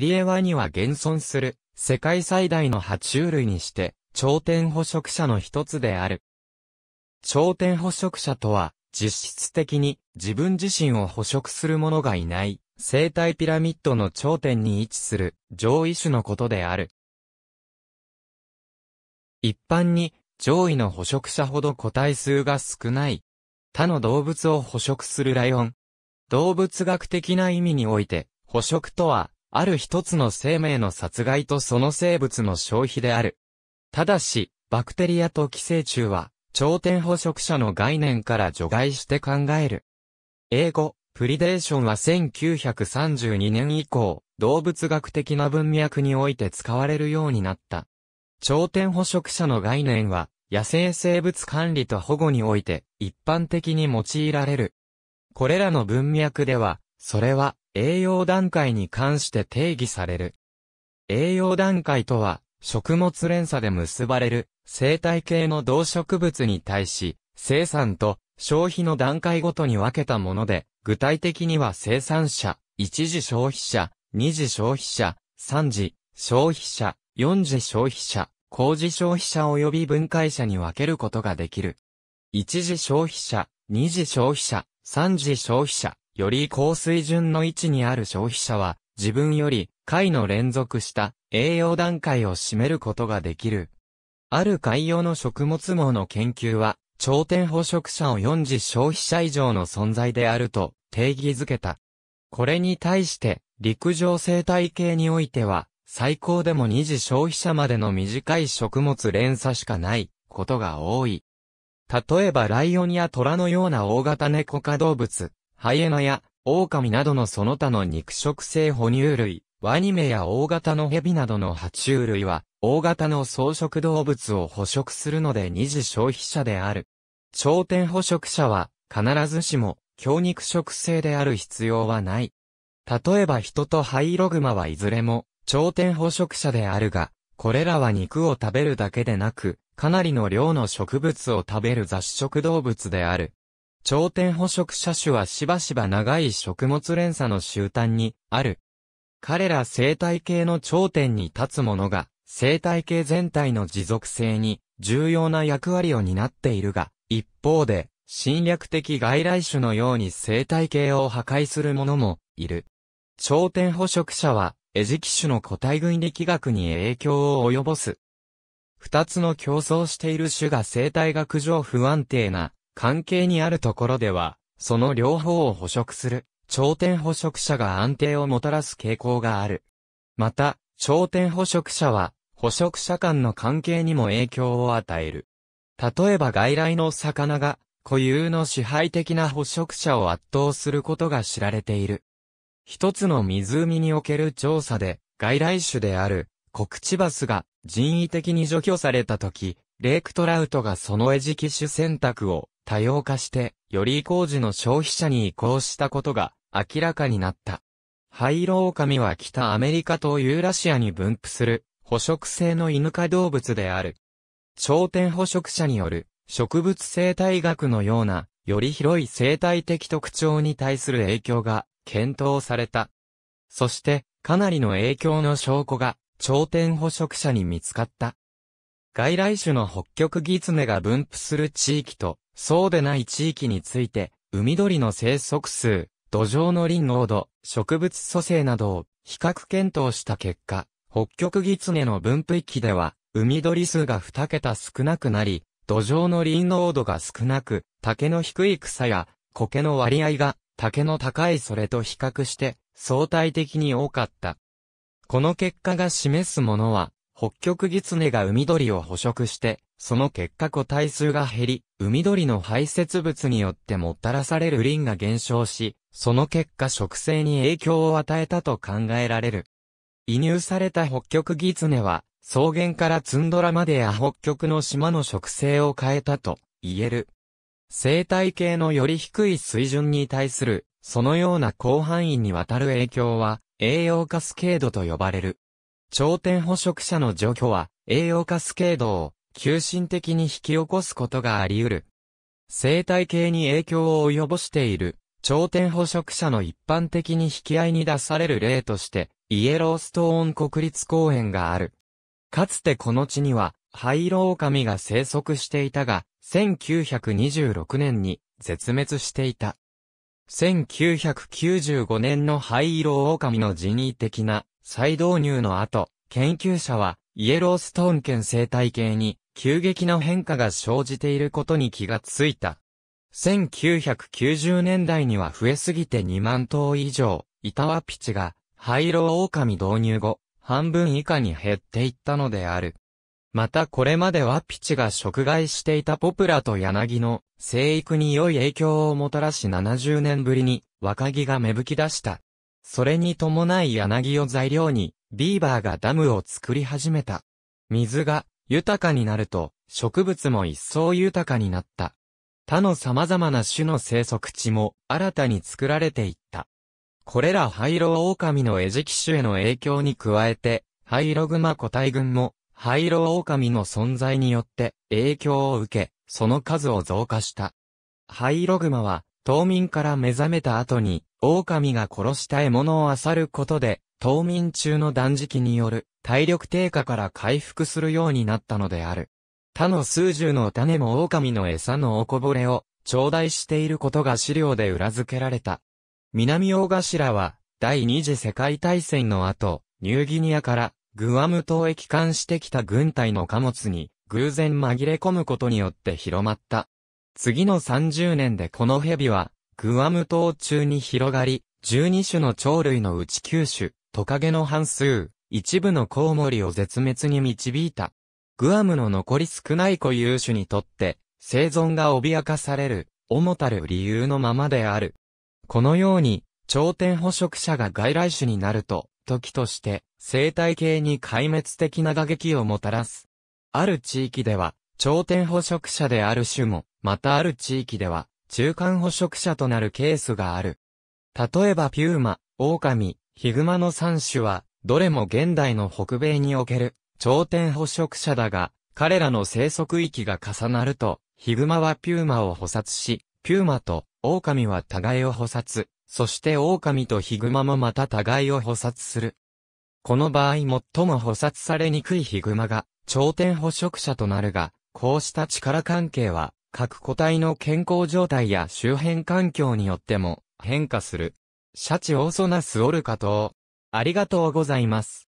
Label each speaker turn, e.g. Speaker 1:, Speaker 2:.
Speaker 1: 入江ワニは現存する世界最大の爬虫類にして、頂点捕食者の一つである。頂点捕食者とは、実質的に自分自身を捕食する者がいない、生態ピラミッドの頂点に位置する上位種のことである。一般に上位の捕食者ほど個体数が少ない。他の動物を捕食するライオン。動物学的な意味において、捕食とはある一つの生命の殺害とその生物の消費である。ただし、バクテリアと寄生虫は、頂点捕食者の概念から除外して考える。英語、プリデーションは1932年以降、動物学的な文脈において使われるようになった。頂点捕食者の概念は、野生生物管理と保護において、一般的に用いられる。これらの文脈では、それは栄養段階に関して定義される。栄養段階とは、食物連鎖で結ばれる生態系の動植物に対し、生産と消費の段階ごとに分けたもので、具体的には生産者、一次消費者、二次消費者、三次消費者、四次消費者、工事消費者及び分解者に分けることができる。一次消費者、二次消費者、三次消費者、より高水準の位置にある消費者は、自分より回の連続した栄養段階を占めることができる。ある海洋の食物網の研究は、頂点捕食者を4次消費者以上の存在であると定義づけた。これに対して、陸上生態系においては、最高でも2次消費者までの短い食物連鎖しかないことが多い。例えばライオンや虎のような大型猫科動物、ハイエナや、狼などのその他の肉食性哺乳類、ワニメや大型の蛇などの爬虫類は、大型の草食動物を捕食するので二次消費者である。頂点捕食者は、必ずしも、強肉食性である必要はない。例えば人とハイログマはいずれも、頂点捕食者であるが、これらは肉を食べるだけでなく、かなりの量の植物を食べる雑食動物である。頂点捕食者種はしばしば長い食物連鎖の終端にある。彼ら生態系の頂点に立つ者が生態系全体の持続性に重要な役割を担っているが、一方で侵略的外来種のように生態系を破壊する者もいる。頂点捕食者は餌食種の個体群力学に影響を及ぼす。二つの競争している種が生態学上不安定な関係にあるところでは、その両方を捕食する、頂点捕食者が安定をもたらす傾向がある。また、頂点捕食者は、捕食者間の関係にも影響を与える。例えば外来の魚が、固有の支配的な捕食者を圧倒することが知られている。一つの湖における調査で、外来種である、コクチバスが人為的に除去された時、レイクトラウトがその餌食種選択を多様化して、より工事の消費者に移行したことが明らかになった。灰色狼は北アメリカとユーラシアに分布する捕食性の犬科動物である。頂点捕食者による植物生態学のようなより広い生態的特徴に対する影響が検討された。そして、かなりの影響の証拠が、頂点捕食者に見つかった。外来種の北極ギツネが分布する地域と、そうでない地域について、海鳥の生息数、土壌の林濃度、植物組成などを比較検討した結果、北極ギツネの分布域では、海鳥数が2桁少なくなり、土壌の林濃度が少なく、竹の低い草や苔の割合が竹の高いそれと比較して相対的に多かった。この結果が示すものは、北極狐が海鳥を捕食して、その結果個体数が減り、海鳥の排泄物によってもたらされる輪が減少し、その結果植生に影響を与えたと考えられる。移入された北極狐は、草原からツンドラまでや北極の島の植生を変えたと言える。生態系のより低い水準に対する、そのような広範囲にわたる影響は、栄養化スケードと呼ばれる。頂点捕食者の除去は、栄養カスケードを、急進的に引き起こすことがあり得る。生態系に影響を及ぼしている、頂点捕食者の一般的に引き合いに出される例として、イエローストーン国立公園がある。かつてこの地には、灰色狼が生息していたが、1926年に絶滅していた。1995年の灰色狼の人為的な再導入の後、研究者は、イエローストーン県生態系に、急激な変化が生じていることに気がついた。1990年代には増えすぎて2万頭以上、イタワピチが、灰色狼導入後、半分以下に減っていったのである。またこれまではピチが食害していたポプラと柳の生育に良い影響をもたらし70年ぶりに若木が芽吹き出した。それに伴い柳を材料に、ビーバーがダムを作り始めた。水が豊かになると、植物も一層豊かになった。他の様々な種の生息地も新たに作られていった。これら灰色狼の餌食種への影響に加えて、灰色熊グマ個体群も、灰色狼の存在によって影響を受け、その数を増加した。灰色熊グマは、冬眠から目覚めた後に、狼が殺した獲物を漁ることで、冬眠中の断食による体力低下から回復するようになったのである。他の数十の種も狼の餌のおこぼれを頂戴していることが資料で裏付けられた。南大頭は第二次世界大戦の後、ニューギニアからグアム島へ帰還してきた軍隊の貨物に偶然紛れ込むことによって広まった。次の30年でこの蛇は、グアム島中に広がり、12種の鳥類のうち9種、トカゲの半数、一部のコウモリを絶滅に導いた。グアムの残り少ない固有種にとって、生存が脅かされる、重たる理由のままである。このように、頂点捕食者が外来種になると、時として、生態系に壊滅的な打撃をもたらす。ある地域では、頂点捕食者である種も、またある地域では、中間捕食者となるケースがある。例えばピューマ、オオカミ、ヒグマの3種は、どれも現代の北米における、頂点捕食者だが、彼らの生息域が重なると、ヒグマはピューマを捕殺し、ピューマとオオカミは互いを捕殺、そしてオオカミとヒグマもまた互いを捕殺する。この場合最も捕殺されにくいヒグマが、頂点捕食者となるが、こうした力関係は、各個体の健康状態や周辺環境によっても変化する。シャチオーソナスオルカとありがとうございます。